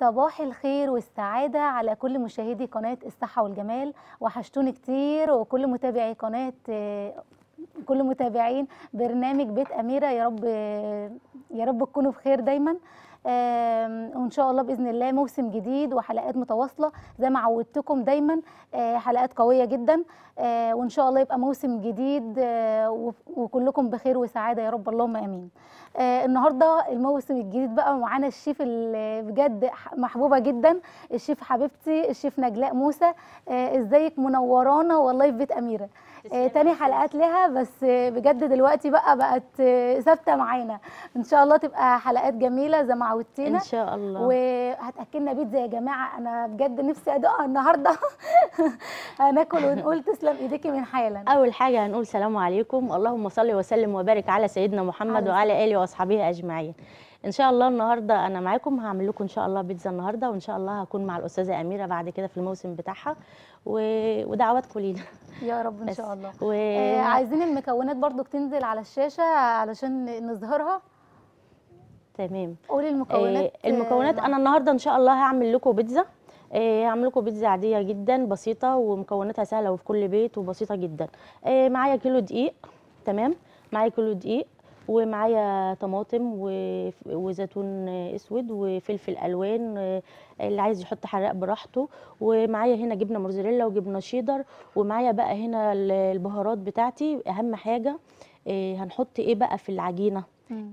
صباح الخير والسعادة على كل مشاهدي قناة الصحة والجمال وحشتوني كتير وكل متابعي قناة كل متابعين برنامج بيت أميرة يا رب يا رب تكونوا بخير دايما وان شاء الله باذن الله موسم جديد وحلقات متواصله زي ما عودتكم دايما آه، حلقات قويه جدا آه، وان شاء الله يبقى موسم جديد آه، وكلكم بخير وسعاده يا رب اللهم امين النهارده الموسم الجديد بقى معانا الشيف اللي بجد محبوبه جدا الشيف حبيبتي الشيف نجلاء موسى ازيك منورانا والله في بيت اميره إيه، تاني حلقات لها بس بجد دلوقتي بقى بقت ثابته معانا ان شاء الله تبقى حلقات جميله زي ما عودتينا ان شاء الله وهتاكلنا بيتزا يا جماعه انا بجد نفسي ادوقها النهارده هناكل ونقول تسلم ايديكي من حالا اول حاجه هنقول سلام عليكم اللهم صل وسلم وبارك على سيدنا محمد وعلى اله واصحابه اجمعين ان شاء الله النهارده انا معاكم هعمل لكم ان شاء الله بيتزا النهارده وان شاء الله هكون مع الاستاذه اميره بعد كده في الموسم بتاعها و... ودعواتكم لينا يا رب ان شاء الله و... آه عايزين المكونات برضك تنزل على الشاشه علشان نظهرها تمام قولي المكونات آه المكونات آه انا النهارده ان شاء الله هعمل لكم بيتزا آه هعمل لكم بيتزا عاديه جدا بسيطه ومكوناتها سهله وفي كل بيت وبسيطه جدا آه معايا كيلو دقيق تمام معايا كيلو دقيق ومعايا طماطم وزيتون اسود وفلفل الوان آه، اللي عايز يحط حراق براحته ومعايا هنا جبنه موزاريلا وجبنه شيدر ومعايا بقى هنا البهارات بتاعتي اهم حاجه آه، هنحط ايه بقى في العجينه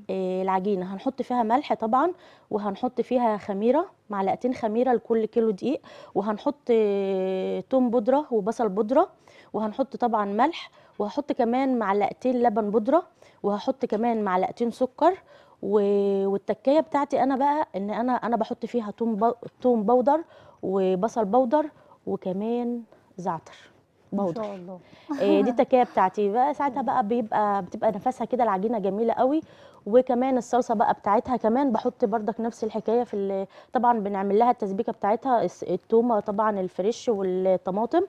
إيه العجينه هنحط فيها ملح طبعا وهنحط فيها خميره معلقتين خميره لكل كيلو دقيق وهنحط إيه توم بودره وبصل بودره وهنحط طبعا ملح وهحط كمان معلقتين لبن بودره وهحط كمان معلقتين سكر و... والتكايه بتاعتي انا بقى ان انا انا بحط فيها توم توم بودر وبصل بودر وكمان زعتر بودر شاء الله إيه دي التكايه بتاعتي بقى ساعتها بقى بيبقى بتبقى نفسها كده العجينه جميله قوي وكمان الصلصه بقى بتاعتها كمان بحط بردك نفس الحكايه في طبعا بنعمل لها التسبيكه بتاعتها التومه طبعا الفريش والطماطم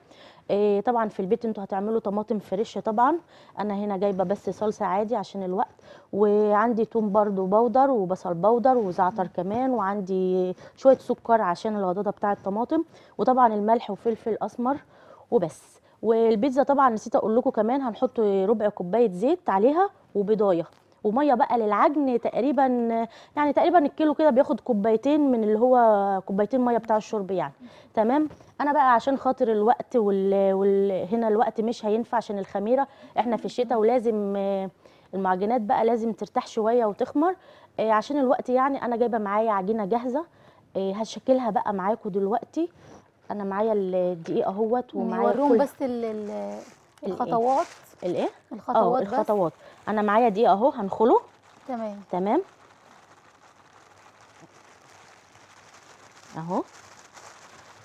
إيه، طبعا في البيت انتوا هتعملوا طماطم فريش طبعا انا هنا جايبه بس صلصه عادي عشان الوقت وعندي توم برضو بودر وبصل بودر وزعتر كمان وعندي شويه سكر عشان الغضاضه بتاع الطماطم وطبعا الملح وفلفل اسمر وبس والبيتزا طبعا نسيت اقول لكم كمان هنحط ربع كوبايه زيت عليها وبضايه وميه بقى للعجن تقريبا يعني تقريبا الكيلو كده بياخد كوبايتين من اللي هو كوبايتين ميه بتاع الشرب يعني تمام انا بقى عشان خاطر الوقت وال... وال... هنا الوقت مش هينفع عشان الخميره احنا في الشتاء ولازم المعجنات بقى لازم ترتاح شويه وتخمر آه، عشان الوقت يعني انا جايبه معايا عجينه جاهزه آه، هشكلها بقى معاكم دلوقتي انا معايا الدقيق اهوت ومعايا بس ال الخطوات الايه الخطوات آه، بس الخطوات انا معايا دي اهو هنخله تمام تمام اهو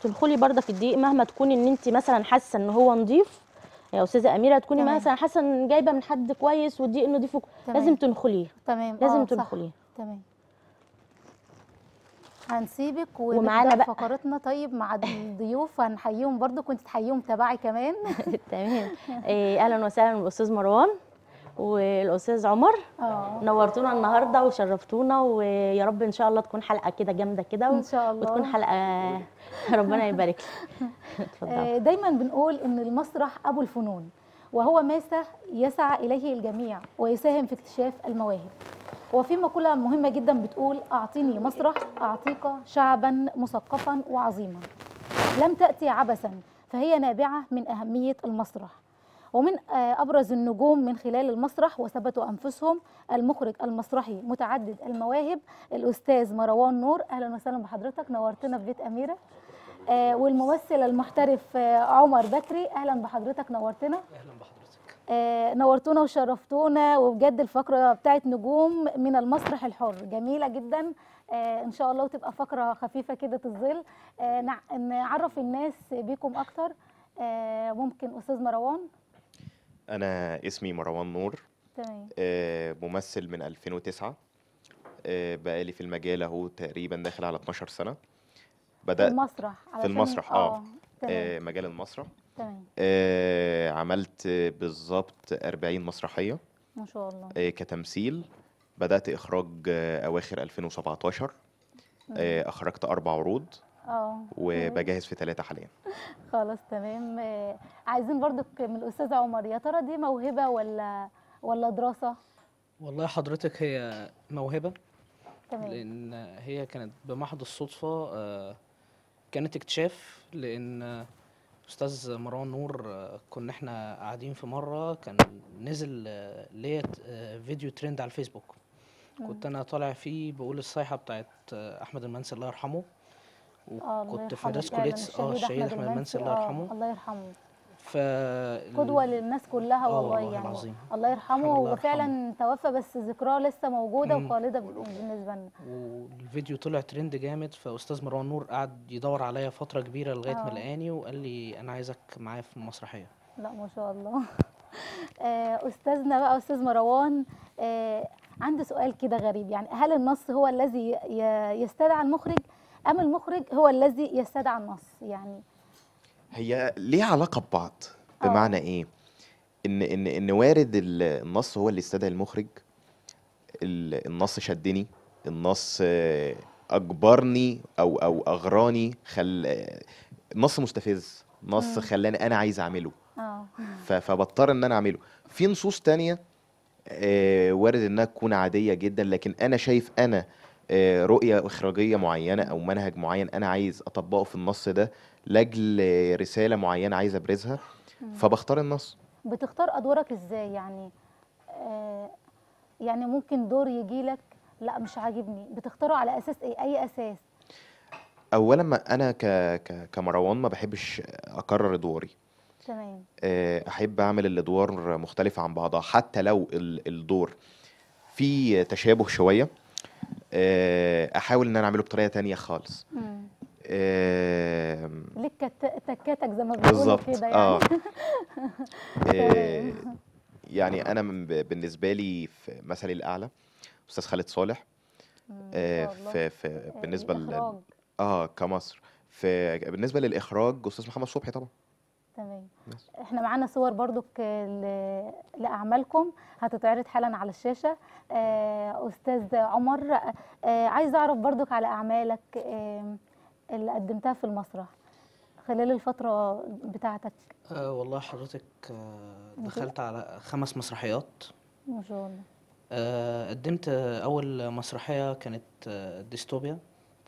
تنخلي بردك الدقيق مهما تكوني ان انت مثلا حاسه ان هو نظيف يا استاذه اميره تكوني تمام. مثلا حاسه ان جايبه من حد كويس والدقيق نضيف لازم تنخليه تمام لازم آه، تنخليه تمام هنسيبك ومعانا بقى فقرتنا طيب مع الضيوف هنحييهم برضو كنت تحييهم تبعي كمان تمام إيه، اهلا وسهلا بالاستاذ مروان والاستاذ عمر آه. نورتونا النهارده وشرفتونا ويا رب ان شاء الله تكون حلقه كده جامده كده و... ان شاء الله وتكون حلقه ربنا يبارك لك إيه، دايما بنقول ان المسرح ابو الفنون وهو ماسه يسعى اليه الجميع ويساهم في اكتشاف المواهب وفي مقولة مهمة جدا بتقول أعطيني مسرح أعطيك شعبا مثقفا وعظيما لم تأتي عبثا فهي نابعة من أهمية المسرح ومن آه، أبرز النجوم من خلال المسرح وثبتوا أنفسهم المخرج المسرحي متعدد المواهب الأستاذ مروان نور أهلا وسهلا بحضرتك نورتنا في بيت أميرة آه، والممثل المحترف آه، عمر بكري أهلا بحضرتك نورتنا أهلا بحضرتك آه، نورتونا وشرفتونا وبجد الفقره بتاعت نجوم من المسرح الحر جميله جدا آه، ان شاء الله وتبقى فقره خفيفه كده تظل آه، نعرف الناس بيكم اكتر ممكن استاذ مروان انا اسمي مروان نور تمام ممثل من 2009 بقالي في المجال اهو تقريبا داخل على 12 سنه بدات في المسرح في المسرح اه, آه. مجال المسرح تمام آه عملت بالظبط 40 مسرحيه ما شاء الله آه كتمثيل بدات اخراج آه اواخر 2017 آه اخرجت اربع عروض اه وبجهز في ثلاثه حاليا خلاص تمام آه عايزين برضك من الاستاذ عمر يا ترى دي موهبه ولا ولا دراسه والله حضرتك هي موهبه تمام لان هي كانت بمحض الصدفه آه كانت اكتشاف لان استاذ مروان نور كنا احنا قاعدين في مره كان نزل آه، ليا آه، فيديو ترند على الفيسبوك كنت انا طالع فيه بقول الصيحه بتاعت آه، احمد المنسي الله يرحمه وكنت في درس كليه اه الشهيد احمد المنسي الله يرحمه الله يرحمه ف قدوه للناس كلها آه، والله يعني العظيم. الله يرحمه وفعلا توفى بس ذكراه لسه موجوده وخالده بالنسبه لنا والفيديو طلع ترند جامد فاستاذ مروان نور قعد يدور عليا فتره كبيره لغايه ما آه. لقاني وقال لي انا عايزك معايا في المسرحيه لا ما شاء الله آه، استاذنا بقى استاذ مروان عنده سؤال كده غريب يعني هل النص هو الذي يستدعى المخرج ام المخرج هو الذي يستدعى النص يعني هي ليها علاقة ببعض بمعنى آه. بمعنى إيه؟ إن إن إن وارد النص هو اللي استدعى المخرج النص شدني النص أجبرني أو أو أغراني خل نص مستفز نص خلاني أنا عايز أعمله اه فبضطر إن أنا أعمله في نصوص تانية آه، وارد انها تكون عاديه جدا لكن انا شايف انا آه، رؤيه اخراجيه معينه او منهج معين انا عايز اطبقه في النص ده لاجل رساله معينه عايز ابرزها فبختار النص بتختار ادوارك ازاي يعني آه، يعني ممكن دور يجي لك لا مش عاجبني بتختاره على اساس ايه اي اساس اولا ما انا ك ك كمروان ما بحبش اكرر ادواري تمام آه، احب اعمل الادوار مختلفه عن بعضها حتى لو الدور في تشابه شويه آه، احاول ان انا اعمله بطريقه تانية خالص مم. لك تكاتك زي ما بنقول كده يعني آه. آه يعني انا بالنسبه لي في مثلي الاعلى استاذ خالد صالح آه في, في آه، بالنسبه لل اه كمصر في بالنسبه للاخراج استاذ محمد صبحي طبعا تمام احنا معانا صور برضك لاعمالكم هتتعرض حالا على الشاشه آه، استاذ عمر آه، عايز اعرف برضك على اعمالك اللي قدمتها في المسرح خلال الفترة بتاعتك؟ أه والله حضرتك أه دخلت على خمس مسرحيات ما شاء الله أه قدمت آه، أول مسرحية كانت آه، ديستوبيا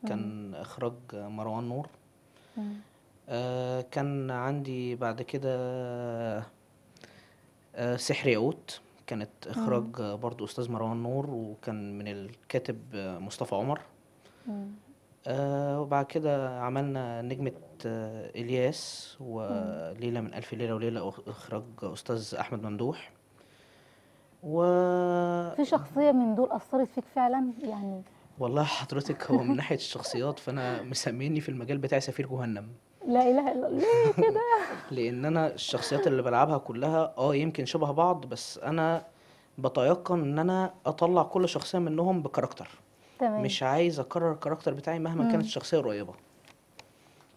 كان إخراج مروان نور أه كان عندي بعد كده أه سحر ياقوت كانت إخراج برضو أستاذ مروان نور وكان من الكاتب آه، مصطفى عمر آه وبعد كده عملنا نجمة آه إلياس وليلة من ألف ليلة وليلة إخراج أستاذ أحمد ممدوح و في شخصية من دول أثرت فيك فعلا يعني والله حضرتك هو من ناحية الشخصيات فأنا مسميني في المجال بتاعي سفير جهنم لا إله إلا الله ليه كده لأن أنا الشخصيات اللي بلعبها كلها أه يمكن شبه بعض بس أنا بتيقن إن أنا أطلع كل شخصية منهم بكاركتر تمام. مش عايز اكرر الكاركتر بتاعي مهما مم. كانت الشخصيه قريبه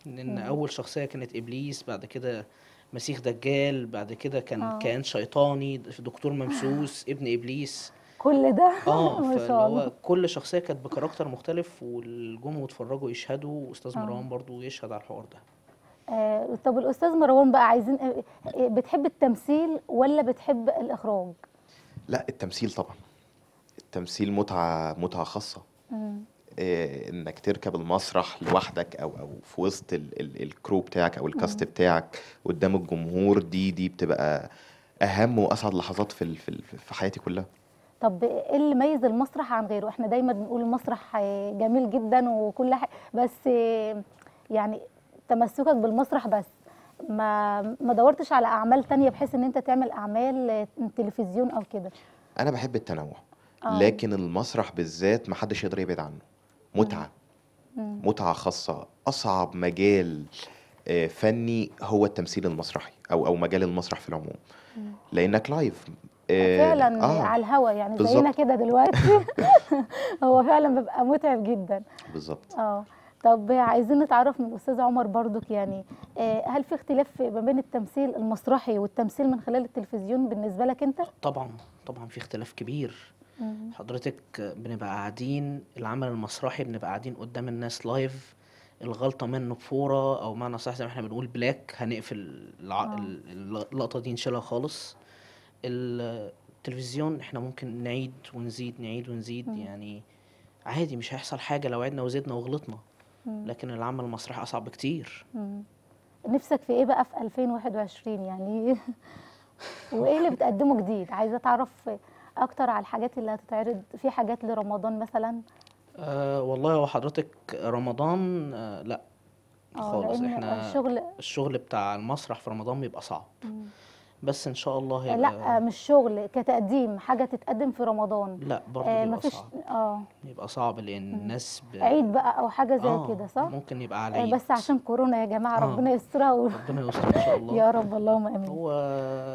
لان مم. اول شخصيه كانت ابليس بعد كده مسيح دجال بعد كده كان أوه. كيان شيطاني دكتور ممسوس ابن ابليس كل ده اه هو كل شخصيه كانت بكاركتر مختلف والجم واتفرجوا يشهدوا واستاذ آه. مروان برضو يشهد على الحوار ده آه طب الاستاذ مروان بقى عايزين آه، آه، بتحب التمثيل ولا بتحب الاخراج لا التمثيل طبعا التمثيل متعه متعه خاصه آه، انك تركب المسرح لوحدك او او في وسط الكرو بتاعك او الكاست بتاعك قدام الجمهور دي دي بتبقى اهم واسعد لحظات في في حياتي كلها طب ايه اللي ميز المسرح عن غيره احنا دايما بنقول المسرح جميل جدا وكل حاجه بس يعني تمسكك بالمسرح بس ما ما دورتش على اعمال تانية بحيث ان انت تعمل اعمال تلفزيون او كده انا بحب التنوع آه. لكن المسرح بالذات محدش يقدر يبعد عنه متعه مم. متعه خاصه اصعب مجال آه، فني هو التمثيل المسرحي او او مجال المسرح في العموم لانك لايف آه، فعلا آه. على الهوا يعني بالزبط. زينا كده دلوقتي هو فعلا بيبقى متعب جدا بالظبط اه طب عايزين نتعرف من الاستاذ عمر برضك يعني هل في اختلاف ما بين التمثيل المسرحي والتمثيل من خلال التلفزيون بالنسبه لك انت طبعا طبعا في اختلاف كبير حضرتك بنبقى قاعدين العمل المسرحي بنبقى قاعدين قدام الناس لايف الغلطه منه بفوره او معنى صح زي ما احنا بنقول بلاك هنقفل الع... آه. اللقطه دي نشيلها خالص التلفزيون احنا ممكن نعيد ونزيد نعيد ونزيد مم. يعني عادي مش هيحصل حاجه لو عدنا وزدنا وغلطنا مم. لكن العمل المسرحي اصعب بكتير مم. نفسك في ايه بقى في 2021 يعني وايه اللي بتقدمه جديد عايزه تعرف اكتر على الحاجات اللي هتتعرض في حاجات لرمضان مثلا أه والله هو حضرتك رمضان أه لا آه، خالص احنا الشغل الشغل بتاع المسرح في رمضان بيبقى صعب مم. بس ان شاء الله هيبقى لا آه، مش شغل كتقديم حاجه تتقدم في رمضان لا برضه آه يبقى صعب اه يبقى صعب لان الناس ب... عيد بقى او حاجه زي آه كده صح ممكن يبقى آه، على آه بس عشان كورونا يا جماعه آه. ربنا يسترها و... ربنا يستر ان شاء الله يا رب اللهم امين هو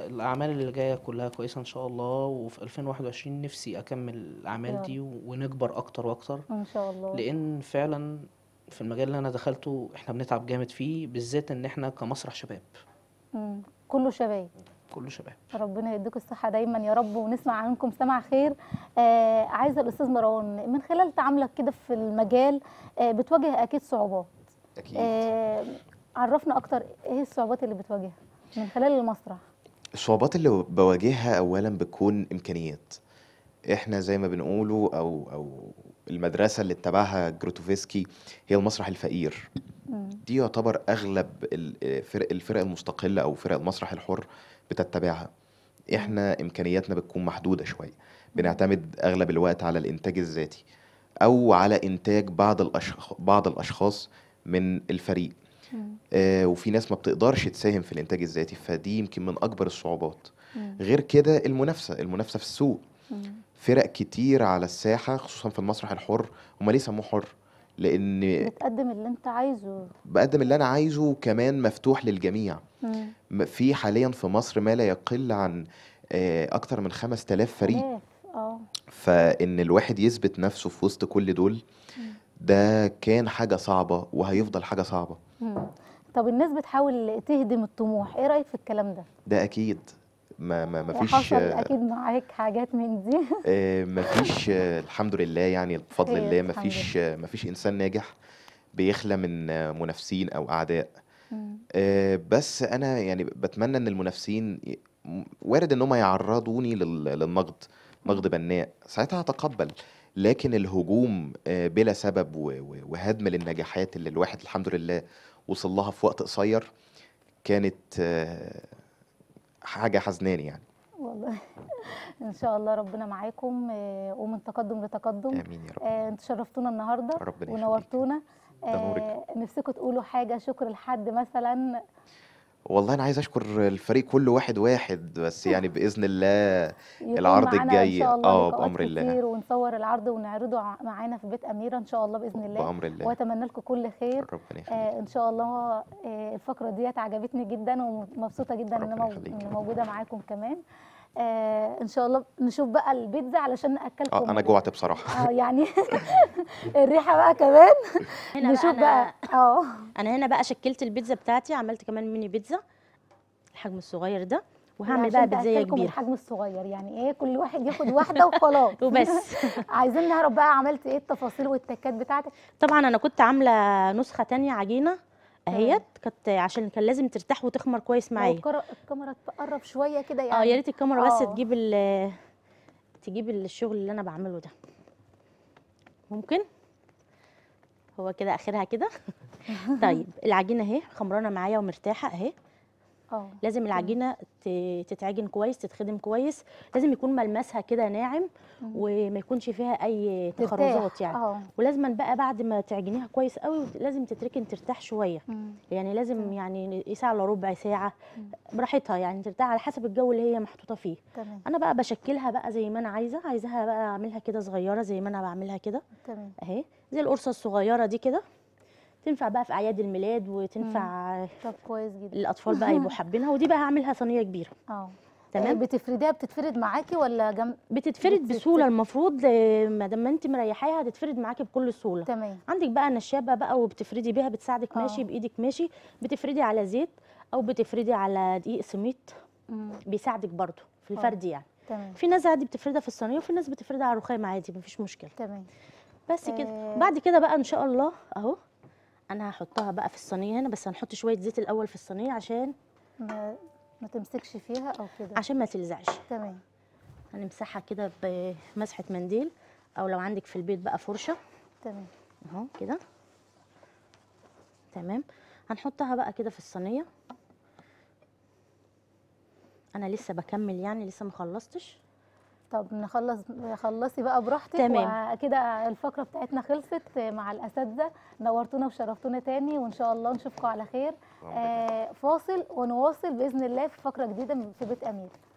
الاعمال اللي جايه كلها كويسه ان شاء الله وفي 2021 نفسي اكمل الاعمال دي ونكبر اكتر واكتر ان شاء الله لان فعلا في المجال اللي انا دخلته احنا بنتعب جامد فيه بالذات ان احنا كمسرح شباب مم. كله شباب كله شباب ربنا يديكم الصحه دايما يا رب ونسمع عنكم سمع خير آه عايزه الاستاذ مروان من خلال تعاملك كده في المجال آه بتواجه اكيد صعوبات اكيد آه عرفنا اكتر ايه الصعوبات اللي بتواجهها من خلال المسرح الصعوبات اللي بواجهها اولا بتكون امكانيات احنا زي ما بنقوله او او المدرسه اللي اتبعها جروتوفسكي هي المسرح الفقير دي يعتبر اغلب الفرق آه، الفرق المستقله او فرق المسرح الحر بتتبعها احنا امكانياتنا بتكون محدوده شويه بنعتمد اغلب الوقت على الانتاج الذاتي او على انتاج بعض الاشخاص بعض الاشخاص من الفريق آه وفي ناس ما بتقدرش تساهم في الانتاج الذاتي فدي يمكن من اكبر الصعوبات مم. غير كده المنافسه المنافسه في السوق مم. فرق كتير على الساحه خصوصا في المسرح الحر هم ليه سموه حر لان بتقدم اللي انت عايزه بقدم اللي انا عايزه وكمان مفتوح للجميع مم. في حاليا في مصر ما لا يقل عن آه، اكتر من 5000 فريق اه فان الواحد يثبت نفسه في وسط كل دول ده كان حاجه صعبه وهيفضل حاجه صعبه مم. طب الناس بتحاول تهدم الطموح ايه رايك في الكلام ده ده اكيد ما ما ما فيش اكيد معاك حاجات من دي آه، ما فيش الحمد لله يعني بفضل الله ما فيش ما فيش انسان ناجح بيخلى من منافسين او اعداء آه، بس انا يعني بتمنى ان المنافسين وارد ان هم يعرضوني للنقد نقد بناء ساعتها هتقبل لكن الهجوم آه، بلا سبب وهدم للنجاحات اللي الواحد الحمد لله وصل لها في وقت قصير كانت حاجه حزناني يعني والله ان شاء الله ربنا معاكم آه، ومن تقدم لتقدم امين يا رب آه، انتوا شرفتونا النهارده ونورتونا آه، نفسكم تقولوا حاجه شكر لحد مثلا والله أنا عايز أشكر الفريق كله واحد واحد، بس يعني بإذن الله العرض الجاي آه بأمر الله. كتير ونصور العرض ونعرضه معانا في بيت أميرة إن شاء الله بإذن الله بأمر الله وأتمنى لكم كل خير ربنا آه، يخليك آه إن شاء الله آه الفقرة ديت عجبتني جدا ومبسوطة جدا إن أنا موجودة معاكم كمان آه، ان شاء الله نشوف بقى البيتزا علشان ناكلكم اه انا جوعت بصراحه اه يعني الريحه بقى كمان نشوف بقى اه انا هنا بقى شكلت البيتزا بتاعتي عملت كمان ميني بيتزا الحجم الصغير ده وهعمل يعني بقى بيتزا كبيره الحجم الصغير يعني ايه كل واحد ياخد واحده وخلاص وبس عايزين نعرف بقى عملت ايه التفاصيل والتكات بتاعتك طبعا انا كنت عامله نسخه ثانيه عجينه اهيت كانت عشان كان لازم ترتاح وتخمر كويس معايا الكاميرا تقرب شويه كده يعني اه يا ريت الكاميرا بس آه. تجيب تجيب الشغل اللي انا بعمله ده ممكن هو كده اخرها كده طيب العجينه اهي خمرانه معايا ومرتاحه اهي أوه. لازم العجينه تتعجن كويس تتخدم كويس لازم يكون ملمسها كده ناعم مم. وما يكونش فيها اي تخرجات يعني أوه. ولازما بقى بعد ما تعجنيها كويس قوي لازم تتركن ترتاح شويه مم. يعني لازم مم. يعني ساعه الا ربع ساعه براحتها يعني ترتاح على حسب الجو اللي هي محطوطه فيه تمام. انا بقى بشكلها بقى زي ما انا عايزه عايزاها بقى اعملها كده صغيره زي ما انا بعملها كده اهي زي القرصه الصغيره دي كده تنفع بقى في اعياد الميلاد وتنفع طب كويس جدا الاطفال بقى يبقوا حابينها ودي بقى هعملها صينيه كبيره اه تمام بتفرديها بتتفرد معاكي ولا جم... بتتفرد, بتتفرد بسهوله المفروض ما دام انت مريحاها هتتفرد معاكي بكل سهوله تمام عندك بقى نشابه بقى وبتفردي بيها بتساعدك أوه. ماشي بايدك ماشي بتفردي على زيت او بتفردي على دقيق سميت بيساعدك برده في آه. الفرد يعني تمام في ناس عادي بتفردها في الصينيه وفي ناس بتفردها على الرخام عادي مفيش مشكله تمام بس كده آه. بعد كده بقى ان شاء الله اهو انا هحطها بقى في الصينيه هنا بس هنحط شويه زيت الاول في الصينيه عشان ما ما تمسكش فيها او كده عشان ما تلزعش تمام هنمسحها كده بمسحه منديل او لو عندك في البيت بقى فرشه تمام اهو كده تمام هنحطها بقى كده في الصينيه انا لسه بكمل يعني لسه ما خلصتش طب نخلص خلصي بقى براحتك تمام وكده الفقره بتاعتنا خلصت مع الاساتذه نورتونا وشرفتونا تاني وان شاء الله نشوفكم على خير آه فاصل ونواصل باذن الله في فقره جديده في بيت امير